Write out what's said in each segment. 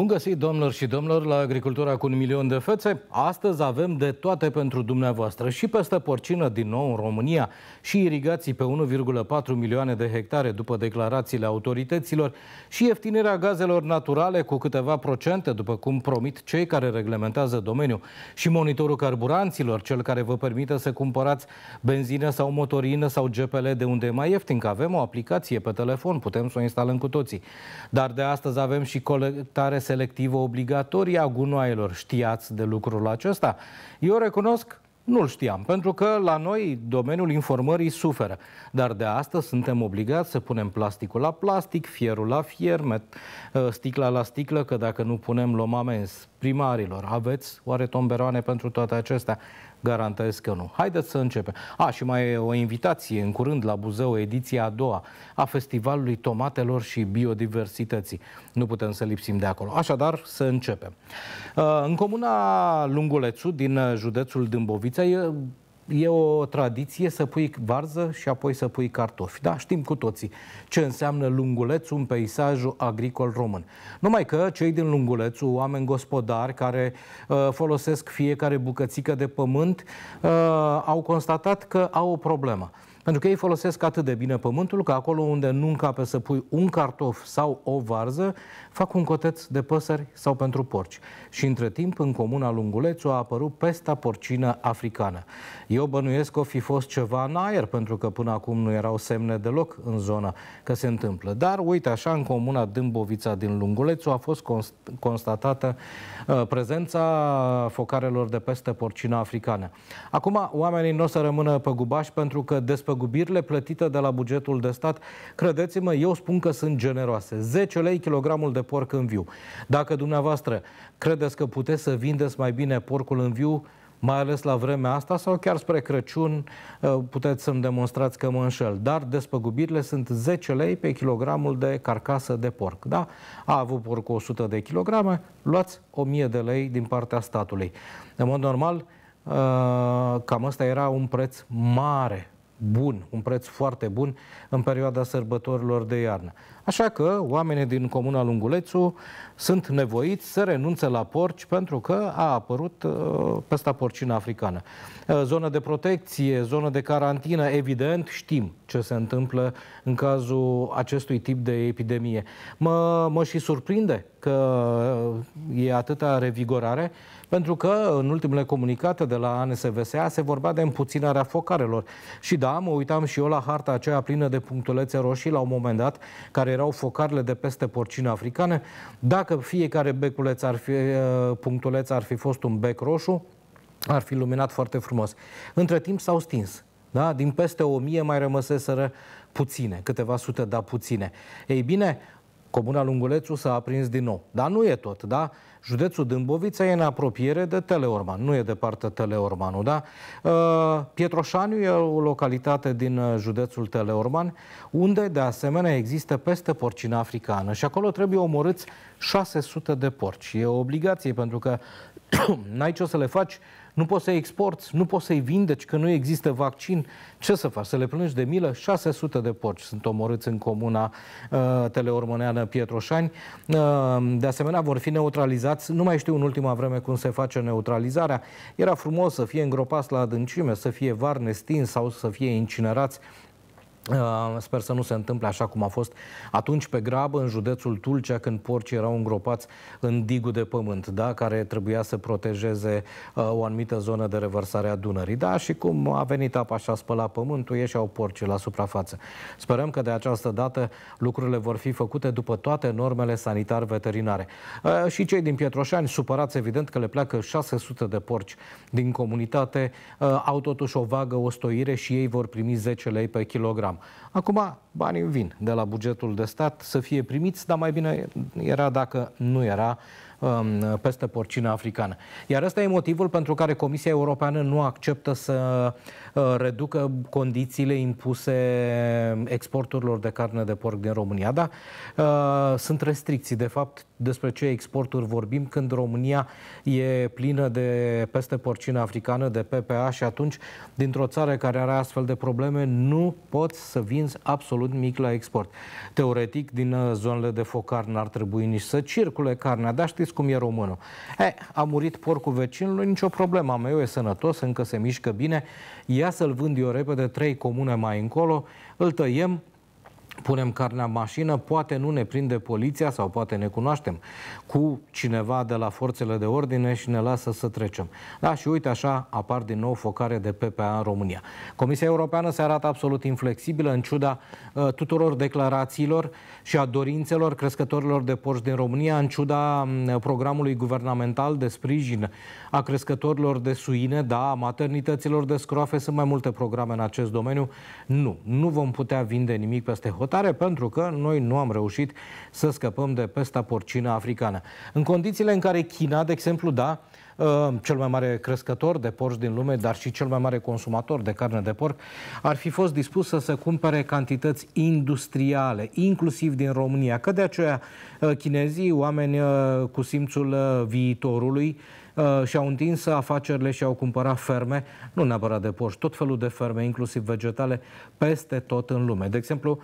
Bun găsit, domnilor și domnilor, la Agricultura cu un milion de fețe. Astăzi avem de toate pentru dumneavoastră. Și peste porcină din nou în România și irigații pe 1,4 milioane de hectare după declarațiile autorităților și ieftinirea gazelor naturale cu câteva procente, după cum promit cei care reglementează domeniul. Și monitorul carburanților, cel care vă permite să cumpărați benzină sau motorină sau GPL de unde e mai ieftin, că avem o aplicație pe telefon, putem să o instalăm cu toții. Dar de astăzi avem și colectare selectivă obligatorie a gunoaielor. Știați de lucrul acesta? Eu recunosc nu-l știam, pentru că la noi domeniul informării suferă. Dar de astăzi suntem obligați să punem plasticul la plastic, fierul la fier, ă, sticla la sticlă, că dacă nu punem, luăm amens primarilor. Aveți oare tomberoane pentru toate acestea? garantez că nu. Haideți să începem. A, și mai e o invitație în curând la Buzău, ediția a doua a Festivalului Tomatelor și Biodiversității. Nu putem să lipsim de acolo. Așadar, să începem. Uh, în comuna Lungulețu, din județul Dâmbovița, e e o tradiție să pui varză și apoi să pui cartofi. Da, știm cu toții ce înseamnă lungulețul în peisajul agricol român. Numai că cei din lungulețul, oameni gospodari care uh, folosesc fiecare bucățică de pământ, uh, au constatat că au o problemă. Pentru că ei folosesc atât de bine pământul că acolo unde nu încape să pui un cartof sau o varză, fac un coteț de păsări sau pentru porci. Și între timp, în comuna Lungulețu a apărut pesta porcină africană. Eu bănuiesc că o fi fost ceva în aer, pentru că până acum nu erau semne deloc în zona. că se întâmplă. Dar, uite, așa, în comuna Dâmbovița din Lungulețu a fost const constatată uh, prezența focarelor de peste porcină africană. Acum, oamenii nu o să rămână pe gubași pentru că despre despăgubirile plătite de la bugetul de stat, credeți-mă, eu spun că sunt generoase. 10 lei kilogramul de porc în viu. Dacă dumneavoastră credeți că puteți să vindeți mai bine porcul în viu, mai ales la vremea asta sau chiar spre Crăciun uh, puteți să-mi demonstrați că mă înșel. Dar despăgubirile sunt 10 lei pe kilogramul de carcasă de porc. Da? A avut porc 100 de kilograme, luați 1000 de lei din partea statului. În mod normal, uh, cam asta era un preț mare bun, un preț foarte bun în perioada sărbătorilor de iarnă. Așa că oamenii din Comuna Lungulețu sunt nevoiți să renunțe la porci pentru că a apărut peste uh, pesta porcină africană. Zona uh, zonă de protecție, zonă de carantină, evident știm ce se întâmplă în cazul acestui tip de epidemie. Mă, mă și surprinde că uh, e atâta revigorare, pentru că în ultimele comunicate de la ANSVSA se vorbea de împuținarea focarelor. Și da, mă uitam și eu la harta aceea plină de punctulețe roșii la un moment dat, care era erau focarele de peste porcine africane. Dacă fiecare beculeț ar fi, uh, punctuleț ar fi fost un bec roșu, ar fi luminat foarte frumos. Între timp s-au stins. Da? Din peste o mie mai rămăseseră puține, câteva sute, da, puține. Ei bine, Comuna Lungulețu s-a aprins din nou. Dar nu e tot, da? Județul Dâmbovița e în apropiere de Teleorman, nu e departe Teleormanul, da? Uh, Pietroșaniu e o localitate din uh, județul Teleorman, unde de asemenea există peste porcina africană și acolo trebuie omorâți 600 de porci. E o obligație pentru că n-ai ce o să le faci nu poți să-i exporți, nu poți să-i vindeci, că nu există vaccin. Ce să faci? Să le plângi de milă? 600 de porci sunt omorâți în comuna uh, teleormăneană Pietroșani. Uh, de asemenea, vor fi neutralizați. Nu mai știu în ultima vreme cum se face neutralizarea. Era frumos să fie îngropați la adâncime, să fie varne stins sau să fie incinerați Ă, sper să nu se întâmple așa cum a fost atunci pe grabă în județul Tulcea când porcii erau îngropați în digul de pământ, da? care trebuia să protejeze uh, o anumită zonă de revărsare a Dunării. Da, și cum a venit apa și a spălat pământul, ieșeau porcii la suprafață. Sperăm că de această dată lucrurile vor fi făcute după toate normele sanitar-veterinare. Uh, și cei din Pietroșani, supărați evident că le pleacă 600 de porci din comunitate, uh, au totuși o vagă, o stoire și ei vor primi 10 lei pe kilogram. Acum banii vin de la bugetul de stat să fie primiți, dar mai bine era dacă nu era um, peste porcina africană. Iar ăsta e motivul pentru care Comisia Europeană nu acceptă să uh, reducă condițiile impuse exporturilor de carne de porc din România. Da, uh, sunt restricții. De fapt, despre ce exporturi vorbim când România e plină de peste porcină africană, de PPA și atunci dintr-o țară care are astfel de probleme nu poți să vinzi absolut nimic la export. Teoretic, din uh, zonele de focar n-ar trebui nici să circule carnea, dar știți cum e românul. E, a murit porcul vecinului, nicio problemă, meu e sănătos, încă se mișcă bine, ia să-l vând eu repede trei comune mai încolo, îl tăiem, punem carnea în mașină, poate nu ne prinde poliția sau poate ne cunoaștem cu cineva de la forțele de ordine și ne lasă să trecem. Da, și uite așa apar din nou focare de PPA în România. Comisia Europeană se arată absolut inflexibilă în ciuda uh, tuturor declarațiilor și a dorințelor crescătorilor de porci din România, în ciuda uh, programului guvernamental de sprijin a crescătorilor de suine, da, a maternităților de scroafe, sunt mai multe programe în acest domeniu. Nu, nu vom putea vinde nimic peste hot votare pentru că noi nu am reușit să scăpăm de pesta porcină africană. În condițiile în care China, de exemplu, da, ă, cel mai mare crescător de porci din lume, dar și cel mai mare consumator de carne de porc, ar fi fost dispus să se cumpere cantități industriale, inclusiv din România. Că de aceea ă, chinezii, oameni ă, cu simțul viitorului, și-au întins afacerile și au cumpărat ferme, nu neapărat de porci, tot felul de ferme, inclusiv vegetale, peste tot în lume. De exemplu,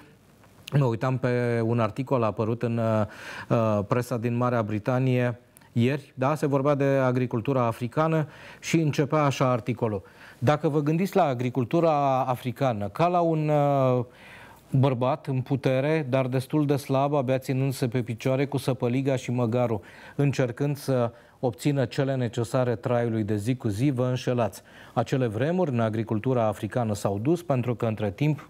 Mă uitam pe un articol apărut în uh, uh, presa din Marea Britanie ieri, da, se vorbea de agricultura africană și începea așa articolul. Dacă vă gândiți la agricultura africană ca la un uh, bărbat în putere, dar destul de slab, abia ținându-se pe picioare cu săpăliga și măgarul, încercând să obțină cele necesare traiului de zi cu zi, vă înșelați. Acele vremuri în agricultura africană s-au dus pentru că între timp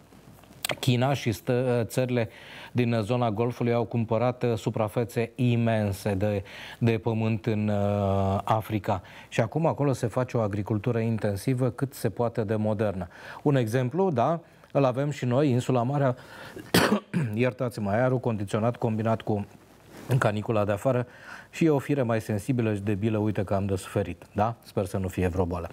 China și stă, ă, țările din ă, zona Golfului au cumpărat ă, suprafețe imense de, de pământ în uh, Africa. Și acum acolo se face o agricultură intensivă cât se poate de modernă. Un exemplu, da, îl avem și noi, insula Marea, iertați-mă, aerul condiționat combinat cu în canicula de afară și e o fire mai sensibilă și debilă, uite că am de suferit, da? Sper să nu fie vreo boală.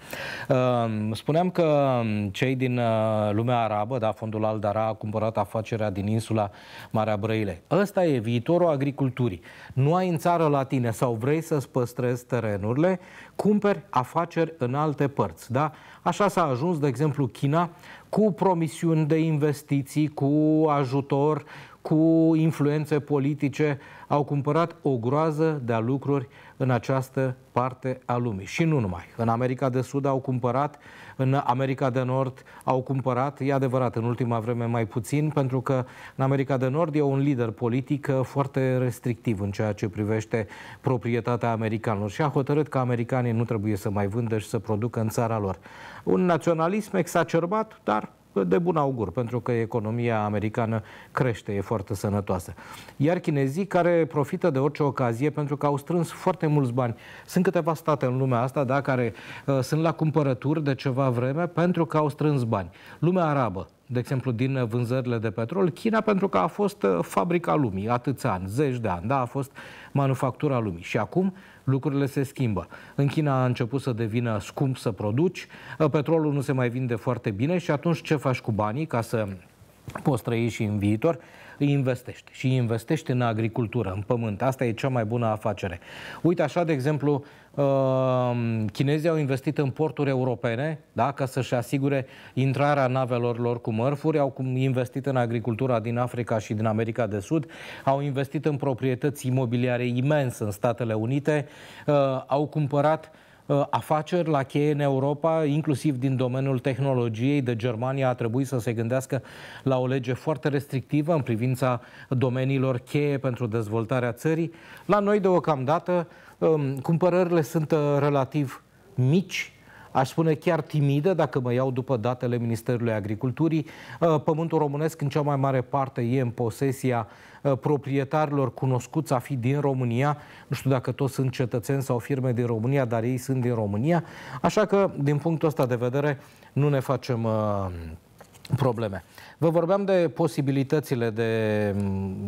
Ehm, spuneam că cei din uh, lumea arabă, da, fondul al Dara a cumpărat afacerea din insula Marea Brăile. Ăsta e viitorul agriculturii. Nu ai în țară la tine sau vrei să-ți păstrezi terenurile, cumperi afaceri în alte părți, da? Așa s-a ajuns, de exemplu, China cu promisiuni de investiții, cu ajutor, cu influențe politice, au cumpărat o groază de lucruri în această parte a lumii. Și nu numai. În America de Sud au cumpărat, în America de Nord au cumpărat, e adevărat, în ultima vreme mai puțin, pentru că în America de Nord e un lider politic uh, foarte restrictiv în ceea ce privește proprietatea americanilor și a hotărât că americanii nu trebuie să mai vândă și să producă în țara lor. Un naționalism exacerbat, dar de bun augur, pentru că economia americană crește, e foarte sănătoasă. Iar chinezii care profită de orice ocazie pentru că au strâns foarte mulți bani. Sunt câteva state în lumea asta da, care uh, sunt la cumpărături de ceva vreme pentru că au strâns bani. Lumea arabă, de exemplu, din vânzările de petrol, China pentru că a fost uh, fabrica lumii atâția ani, zeci de ani, da, a fost manufactura lumii. Și acum lucrurile se schimbă. În China a început să devină scump să produci, ă, petrolul nu se mai vinde foarte bine și atunci ce faci cu banii ca să poți trăi și în viitor? îi investește. Și îi investește în agricultură, în pământ. Asta e cea mai bună afacere. Uite, așa, de exemplu, uh, chinezii au investit în porturi europene, da, ca să-și asigure intrarea navelor lor cu mărfuri, au investit în agricultura din Africa și din America de Sud, au investit în proprietăți imobiliare imens în Statele Unite, uh, au cumpărat Uh, afaceri la cheie în Europa, inclusiv din domeniul tehnologiei de Germania, a trebuit să se gândească la o lege foarte restrictivă în privința domeniilor cheie pentru dezvoltarea țării. La noi, deocamdată, um, cumpărările sunt uh, relativ mici, aș spune chiar timidă, dacă mă iau după datele Ministerului Agriculturii. Uh, pământul românesc în cea mai mare parte e în posesia uh, proprietarilor cunoscuți a fi din România. Nu știu dacă toți sunt cetățeni sau firme din România, dar ei sunt din România. Așa că, din punctul ăsta de vedere, nu ne facem uh, probleme. Vă vorbeam de posibilitățile de,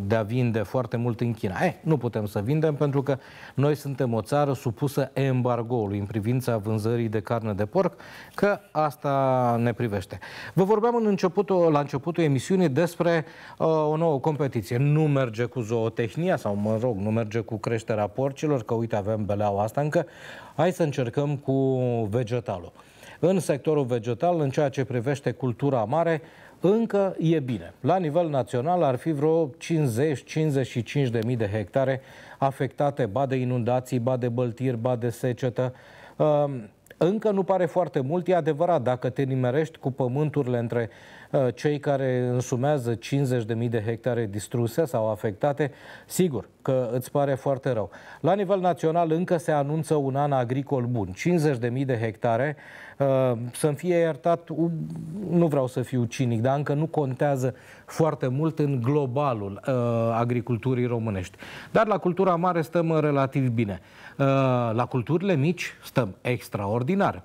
de a vinde foarte mult în China. Eh, nu putem să vindem pentru că noi suntem o țară supusă embargoului în privința vânzării de carne de porc, că asta ne privește. Vă vorbeam în începutul, la începutul emisiunii despre uh, o nouă competiție. Nu merge cu zootehnia sau, mă rog, nu merge cu creșterea porcilor, că uite avem beleaua asta încă. Hai să încercăm cu vegetalul. În sectorul vegetal, în ceea ce privește cultura mare, încă e bine. La nivel național ar fi vreo 50-55 de mii de hectare afectate, ba de inundații, ba de băltiri, ba de secetă. Încă nu pare foarte mult, e adevărat, dacă te nimerești cu pământurile între Uh, cei care însumează 50.000 de hectare distruse sau afectate, sigur că îți pare foarte rău. La nivel național încă se anunță un an agricol bun, 50.000 de hectare, uh, să-mi fie iertat, nu vreau să fiu cinic, dar încă nu contează foarte mult în globalul uh, agriculturii românești. Dar la cultura mare stăm relativ bine. La culturile mici stăm extraordinar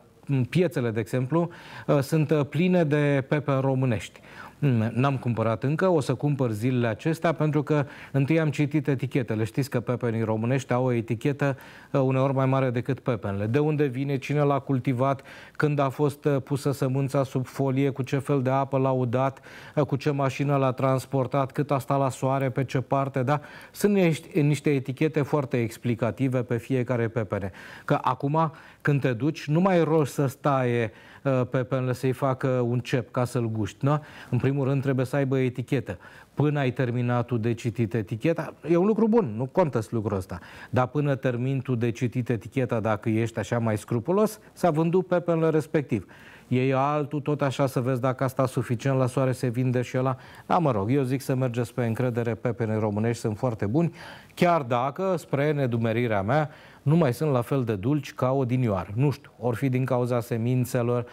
piețele, de exemplu, uh, sunt uh, pline de pepe românești. Hmm, n-am cumpărat încă, o să cumpăr zilele acestea pentru că întâi am citit etichetele. Știți că pepenii românești au o etichetă uh, uneori mai mare decât pepenele. De unde vine, cine l-a cultivat, când a fost uh, pusă sămânța sub folie, cu ce fel de apă l-a udat, uh, cu ce mașină l-a transportat, cât a stat la soare, pe ce parte, da? Sunt niște etichete foarte explicative pe fiecare pepene. Că acum, când te duci, nu mai rost să staie pepenele să-i facă un cep ca să-l guști, da? În primul rând trebuie să aibă etichetă. Până ai terminat tu de citit eticheta, e un lucru bun, nu contă lucrul ăsta. Dar până termin tu de citit eticheta, dacă ești așa mai scrupulos, s-a vândut pepenul respectiv. Ei altul tot așa să vezi dacă asta suficient la soare se vinde și ăla. Da, mă rog, eu zic să mergeți pe încredere, pepene românești sunt foarte buni, chiar dacă, spre nedumerirea mea, nu mai sunt la fel de dulci ca odinioar. Nu știu, or fi din cauza semințelor,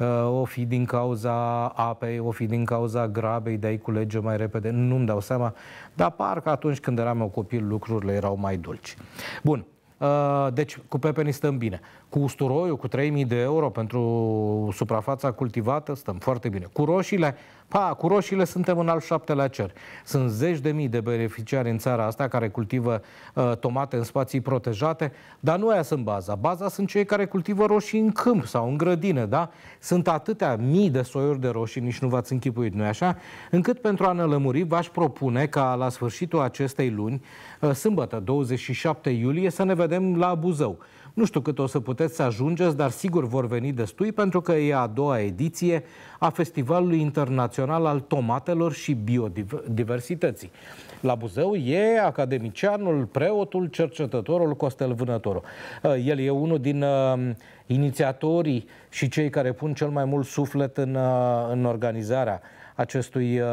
Uh, o fi din cauza apei, o fi din cauza grabei de a-i culege mai repede, nu-mi dau seama, dar parcă atunci când eram eu copil lucrurile erau mai dulci. Bun, uh, deci cu pepenii stăm bine. Cu usturoiul, cu 3000 de euro pentru suprafața cultivată, stăm foarte bine. Cu roșiile Pa, cu roșiile suntem în al șaptelea cer. Sunt zeci de mii de beneficiari în țara asta care cultivă uh, tomate în spații protejate, dar nu aia sunt baza. Baza sunt cei care cultivă roșii în câmp sau în grădină, da? Sunt atâtea mii de soiuri de roșii, nici nu v-ați închipuit, nu așa? Încât pentru a ne lămuri, v-aș propune ca la sfârșitul acestei luni, uh, sâmbătă, 27 iulie, să ne vedem la Buzău. Nu știu cât o să puteți să ajungeți, dar sigur vor veni destui pentru că e a doua ediție a Festivalului Internațional al Tomatelor și Biodiversității. La Buzău e academicianul, preotul, cercetătorul Costel Vânătoru. Uh, el e unul din uh, inițiatorii și cei care pun cel mai mult suflet în, uh, în organizarea acestui uh,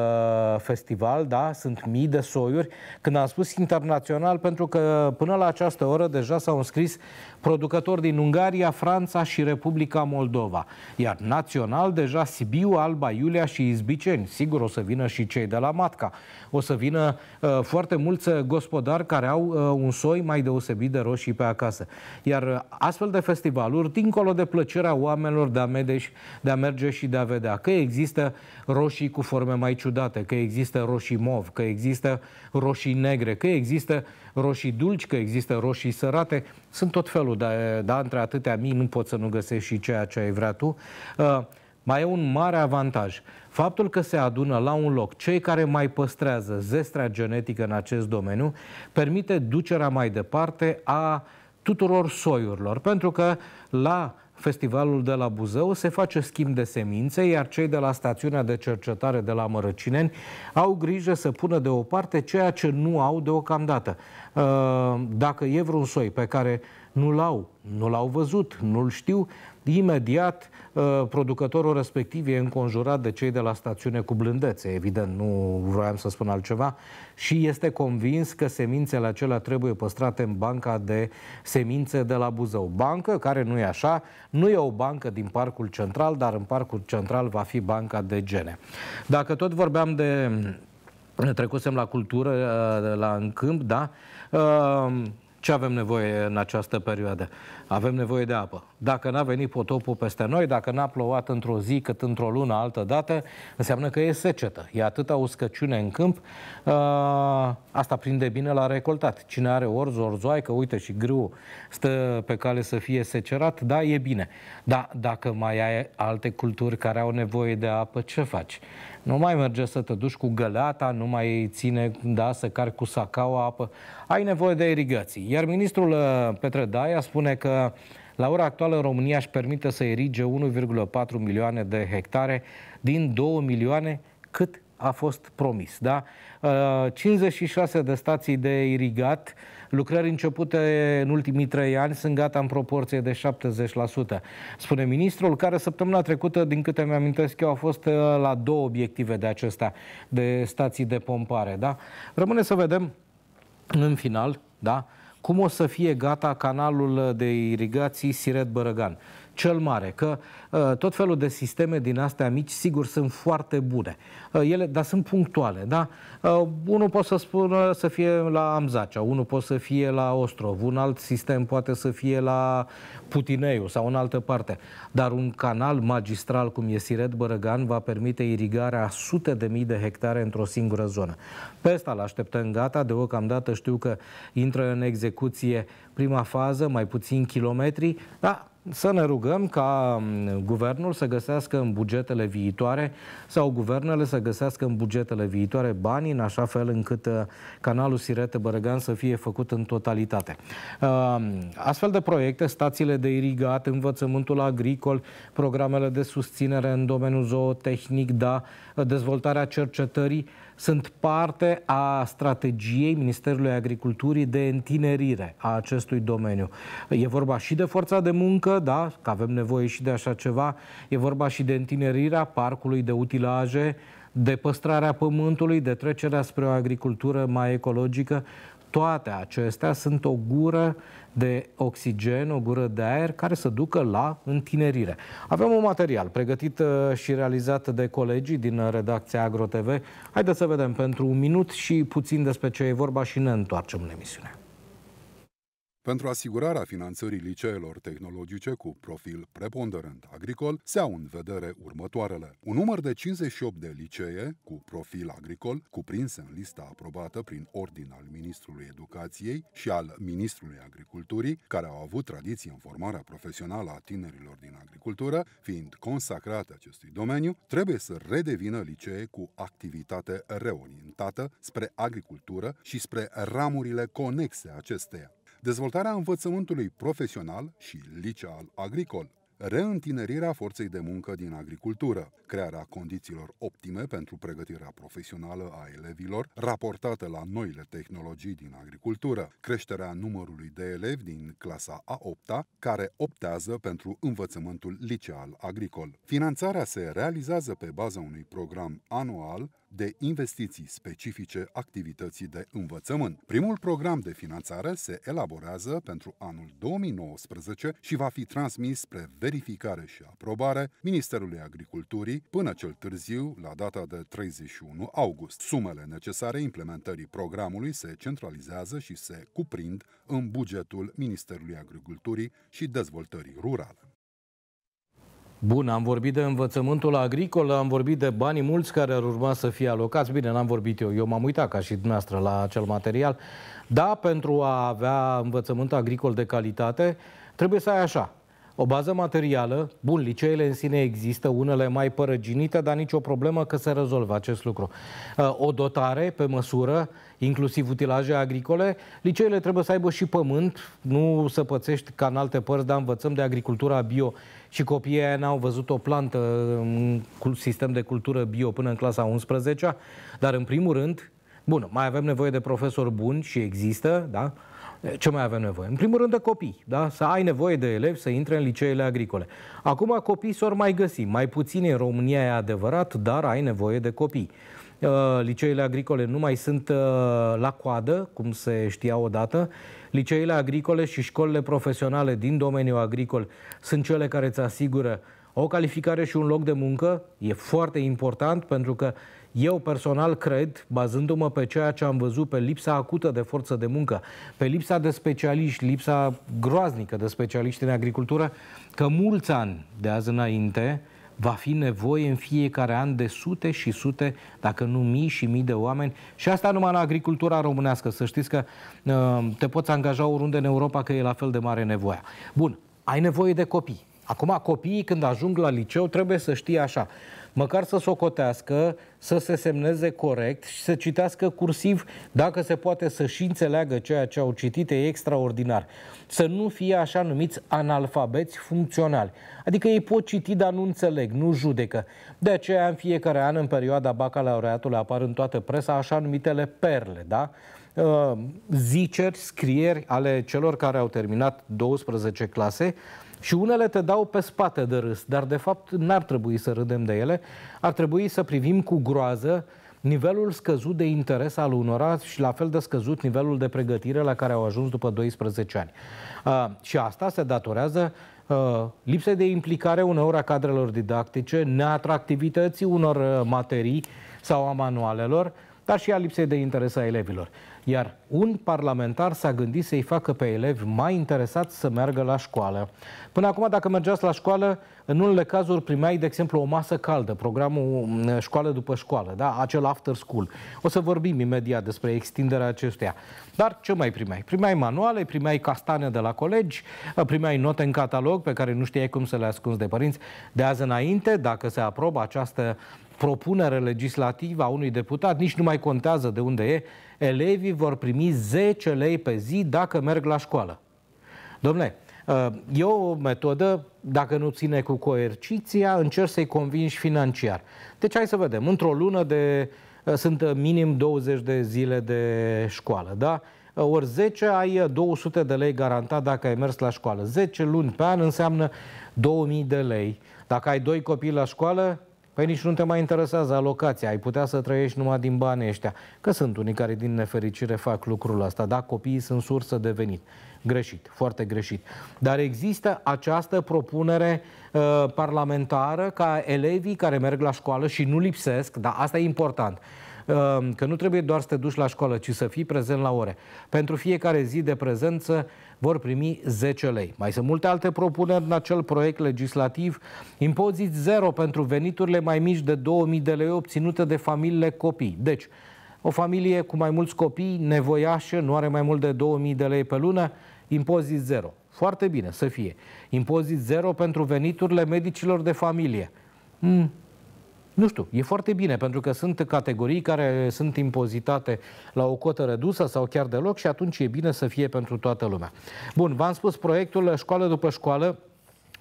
festival, da? Sunt mii de soiuri. Când am spus internațional, pentru că până la această oră deja s-au înscris producători din Ungaria, Franța și Republica Moldova. Iar național, deja Sibiu, Alba, Iulia și Izbiceni. Sigur, o să vină și cei de la Matca. O să vină uh, foarte mulți gospodari care au uh, un soi mai deosebit de roșii pe acasă. Iar uh, astfel de festivaluri, dincolo de plăcerea oamenilor de a, medeși, de a merge și de a vedea că există roșii cu cu forme mai ciudate, că există roșii mov, că există roșii negre, că există roșii dulci, că există roșii sărate. Sunt tot felul, dar da, între atâtea mii nu poți să nu găsești și ceea ce ai vrea tu. Uh, mai e un mare avantaj. Faptul că se adună la un loc cei care mai păstrează zestrea genetică în acest domeniu permite ducerea mai departe a tuturor soiurilor, pentru că la festivalul de la Buzău, se face schimb de semințe, iar cei de la stațiunea de cercetare de la Mărăcineni au grijă să pună deoparte ceea ce nu au deocamdată. Uh, dacă e vreun soi pe care nu-l au, nu l-au văzut, nu-l știu, Imediat, uh, producătorul respectiv e înconjurat de cei de la stațiune cu blândețe, evident, nu vroiam să spun altceva, și este convins că semințele acelea trebuie păstrate în banca de semințe de la Buzău. Bancă care nu e așa, nu e o bancă din Parcul Central, dar în Parcul Central va fi banca de gene. Dacă tot vorbeam de trecusem la cultură, uh, la în câmp, da? Uh, ce avem nevoie în această perioadă? Avem nevoie de apă. Dacă n-a venit potopul peste noi, dacă n-a plouat într-o zi cât într-o lună altă dată, înseamnă că e secetă. E atâta uscăciune în câmp. Uh, asta prinde bine la recoltat. Cine are orz, că uite și grâu stă pe cale să fie secerat, da, e bine. Dar dacă mai ai alte culturi care au nevoie de apă, ce faci? Nu mai merge să te duci cu găleata, nu mai ține da, să cari cu sacaua apă. Ai nevoie de irigații. Iar ministrul uh, Petre Daia spune că la ora actuală România își permite să erige 1,4 milioane de hectare din 2 milioane cât a fost promis. Da? 56 uh, de stații de irigat, lucrări începute în ultimii trei ani sunt gata în proporție de 70%. Spune ministrul, care săptămâna trecută, din câte mi-amintesc eu, a fost uh, la două obiective de acestea, de stații de pompare. Da? Rămâne să vedem în final, da? cum o să fie gata canalul de irigații Siret-Bărăgan cel mare, că uh, tot felul de sisteme din astea mici, sigur, sunt foarte bune, uh, ele, dar sunt punctuale, da? Uh, unul poate să spună să fie la Amzacea, unul poate să fie la Ostrov, un alt sistem poate să fie la Putineiu sau în altă parte, dar un canal magistral cum e Siret Bărăgan va permite irigarea a sute de mii de hectare într-o singură zonă. Pe asta l așteptăm gata, deocamdată știu că intră în execuție prima fază, mai puțin kilometri, dar să ne rugăm ca mm, guvernul să găsească în bugetele viitoare sau guvernele să găsească în bugetele viitoare banii în așa fel încât uh, canalul Sirete-Bărăgan să fie făcut în totalitate. Uh, astfel de proiecte, stațiile de irigat, învățământul agricol, programele de susținere în domeniul zootehnic, da, dezvoltarea cercetării, sunt parte a strategiei Ministerului Agriculturii de întinerire a acestui domeniu. E vorba și de forța de muncă, da, că avem nevoie și de așa ceva, e vorba și de întinerirea parcului de utilaje, de păstrarea pământului, de trecerea spre o agricultură mai ecologică. Toate acestea sunt o gură de oxigen, o gură de aer care să ducă la întinerire. Avem un material pregătit uh, și realizat de colegii din uh, redacția AgroTV. Haideți să vedem pentru un minut și puțin despre ce e vorba și ne întoarcem în emisiune. Pentru asigurarea finanțării liceelor tehnologice cu profil preponderent agricol, se au în vedere următoarele. Un număr de 58 de licee cu profil agricol, cuprinse în lista aprobată prin ordin al Ministrului Educației și al Ministrului Agriculturii, care au avut tradiție în formarea profesională a tinerilor din agricultură, fiind consacrate acestui domeniu, trebuie să redevină licee cu activitate reorientată spre agricultură și spre ramurile conexe acesteia dezvoltarea învățământului profesional și liceal agricol, reîntinerirea forței de muncă din agricultură, crearea condițiilor optime pentru pregătirea profesională a elevilor, raportată la noile tehnologii din agricultură, creșterea numărului de elevi din clasa a 8 care optează pentru învățământul liceal agricol. Finanțarea se realizează pe baza unui program anual de investiții specifice activității de învățământ. Primul program de finanțare se elaborează pentru anul 2019 și va fi transmis spre verificare și aprobare Ministerului Agriculturii până cel târziu, la data de 31 august. Sumele necesare implementării programului se centralizează și se cuprind în bugetul Ministerului Agriculturii și Dezvoltării Rurale. Bun, am vorbit de învățământul agricol, am vorbit de banii mulți care ar urma să fie alocați. Bine, n-am vorbit eu, eu m-am uitat ca și dumneavoastră la acel material. Da, pentru a avea învățământ agricol de calitate, trebuie să ai așa, o bază materială, bun, liceele în sine există, unele mai părăginite, dar nicio problemă că se rezolvă acest lucru. Uh, o dotare pe măsură, inclusiv utilaje agricole, liceele trebuie să aibă și pământ, nu să pățești ca în alte părți, dar învățăm de agricultura bio și copiii aia n-au văzut o plantă în sistem de cultură bio până în clasa 11 -a. dar în primul rând, bun, mai avem nevoie de profesori buni și există, da? Ce mai avem nevoie? În primul rând de copii, da? să ai nevoie de elevi să intre în liceele agricole. Acum copii s-or mai găsi, mai puțini în România e adevărat, dar ai nevoie de copii. Uh, liceele agricole nu mai sunt uh, la coadă, cum se știa odată. Liceele agricole și școlile profesionale din domeniul agricol sunt cele care îți asigură o calificare și un loc de muncă. E foarte important pentru că eu personal cred, bazându-mă pe ceea ce am văzut, pe lipsa acută de forță de muncă, pe lipsa de specialiști, lipsa groaznică de specialiști în agricultură, că mulți ani de azi înainte va fi nevoie în fiecare an de sute și sute, dacă nu mii și mii de oameni. Și asta numai în agricultura românească. Să știți că uh, te poți angaja oriunde în Europa că e la fel de mare nevoia. Bun, ai nevoie de copii. Acum, copiii când ajung la liceu trebuie să știe așa măcar să socotească, să se semneze corect și să citească cursiv, dacă se poate să și înțeleagă ceea ce au citit, e extraordinar. Să nu fie așa numiți analfabeți funcționali. Adică ei pot citi, dar nu înțeleg, nu judecă. De aceea, în fiecare an, în perioada bacalaureatului, apar în toată presa așa numitele perle, da? Uh, ziceri, scrieri ale celor care au terminat 12 clase, și unele te dau pe spate de râs, dar de fapt n-ar trebui să râdem de ele, ar trebui să privim cu groază nivelul scăzut de interes al unora și la fel de scăzut nivelul de pregătire la care au ajuns după 12 ani. Uh, și asta se datorează uh, lipsei de implicare uneori a cadrelor didactice, neatractivității unor materii sau a manualelor, uh, dar și a lipsei de interes a elevilor. Iar un parlamentar s-a gândit să-i facă pe elevi mai interesați să meargă la școală. Până acum, dacă mergeați la școală, în unele cazuri primeai, de exemplu, o masă caldă, programul mm, școală după școală, da? acel after school. O să vorbim imediat despre extinderea acestuia. Dar ce mai primeai? Primeai manuale, primeai castane de la colegi, primeai note în catalog pe care nu știai cum să le ascunzi de părinți. De azi înainte, dacă se aprobă această propunere legislativă a unui deputat, nici nu mai contează de unde e, elevii vor primi 10 lei pe zi dacă merg la școală. Domnule, uh, e o metodă, dacă nu ține cu coerciția, încerc să-i convingi financiar. Deci hai să vedem, într-o lună de, uh, sunt uh, minim 20 de zile de școală, da? ori 10 ai 200 de lei garantat dacă ai mers la școală. 10 luni pe an înseamnă 2000 de lei. Dacă ai doi copii la școală, Păi nici nu te mai interesează alocația, ai putea să trăiești numai din banii ăștia. Că sunt unii care din nefericire fac lucrul ăsta, da? Copiii sunt sursă de venit. Greșit, foarte greșit. Dar există această propunere uh, parlamentară ca elevii care merg la școală și nu lipsesc, da, asta e important, Ehm, că nu trebuie doar să te duci la școală, ci să fii prezent la ore. Pentru fiecare zi de prezență vor primi 10 lei. Mai sunt multe alte propuneri în acel proiect legislativ. Impozit zero pentru veniturile mai mici de 2000 de lei obținute de familiile copii. Deci, o familie cu mai mulți copii, nevoiașă, nu are mai mult de 2000 de lei pe lună, impozit zero. Foarte bine, să fie. Impozit zero pentru veniturile medicilor de familie. Mm, nu știu, e foarte bine, pentru că sunt categorii care sunt impozitate la o cotă redusă sau chiar deloc și atunci e bine să fie pentru toată lumea. Bun, v-am spus proiectul școală după școală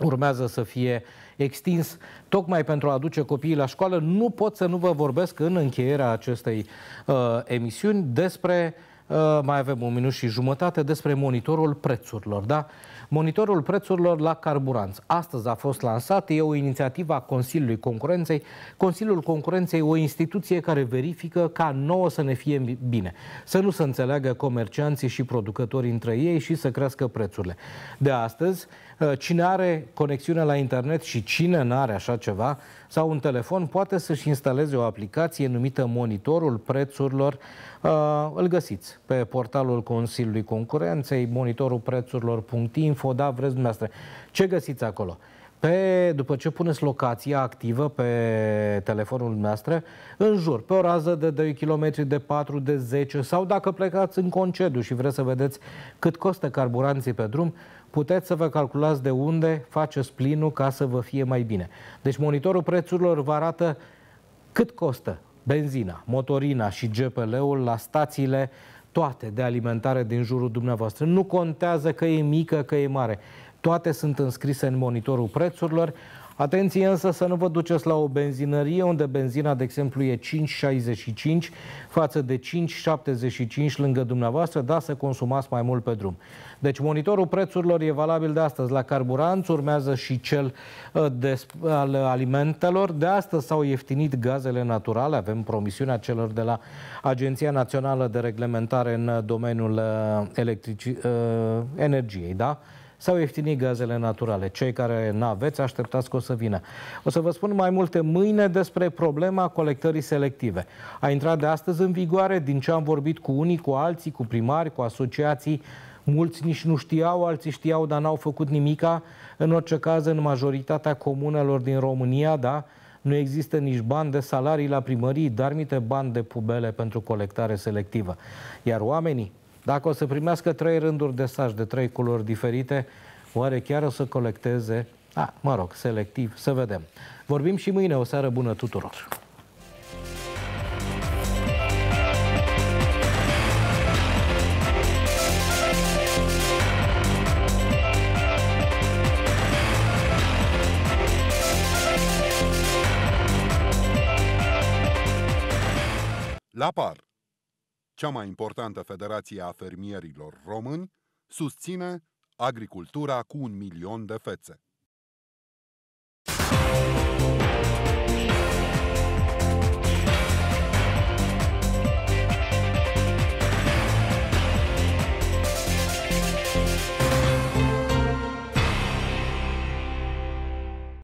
urmează să fie extins tocmai pentru a aduce copiii la școală. Nu pot să nu vă vorbesc în încheierea acestei uh, emisiuni despre uh, Uh, mai avem un minut și jumătate despre monitorul prețurilor, da? Monitorul prețurilor la carburanți. Astăzi a fost lansat, e o inițiativă a Consiliului Concurenței. Consiliul Concurenței o instituție care verifică ca nouă să ne fie bine, să nu se înțeleagă comercianții și producătorii între ei și să crească prețurile. De astăzi, Ă, cine are conexiune la internet și cine nu are așa ceva sau un telefon poate să-și instaleze o aplicație numită Monitorul Prețurilor. Ă, îl găsiți pe portalul Consiliului Concurenței, monitorulprețurilor.info, da, vreți dumneavoastră. Ce găsiți acolo? pe, după ce puneți locația activă pe telefonul dumneavoastră, în jur, pe o rază de 2 km, de 4, de 10, sau dacă plecați în concediu și vreți să vedeți cât costă carburanții pe drum, puteți să vă calculați de unde faceți plinul ca să vă fie mai bine. Deci monitorul prețurilor vă arată cât costă benzina, motorina și GPL-ul la stațiile toate de alimentare din jurul dumneavoastră. Nu contează că e mică, că e mare. Toate sunt înscrise în monitorul prețurilor. Atenție însă să nu vă duceți la o benzinărie unde benzina, de exemplu, e 5,65 față de 5,75 lângă dumneavoastră, da, să consumați mai mult pe drum. Deci monitorul prețurilor e valabil de astăzi la carburanți, urmează și cel ă, de, al alimentelor. De astăzi s-au ieftinit gazele naturale, avem promisiunea celor de la Agenția Națională de Reglementare în domeniul ă, electrici, ă, energiei, da? S-au ieftinit gazele naturale. Cei care nu aveți, așteptați că o să vină. O să vă spun mai multe mâine despre problema colectării selective. A intrat de astăzi în vigoare, din ce am vorbit cu unii, cu alții, cu primari, cu asociații, Mulți nici nu știau, alții știau, dar n-au făcut nimica. În orice caz, în majoritatea comunelor din România, da, nu există nici bani de salarii la primării, dar mite bani de pubele pentru colectare selectivă. Iar oamenii dacă o să primească trei rânduri de saci de trei culori diferite, oare chiar o să colecteze? A, mă rog, selectiv, să vedem. Vorbim și mâine, o seară bună tuturor! La par cea mai importantă federație a fermierilor români, susține agricultura cu un milion de fețe.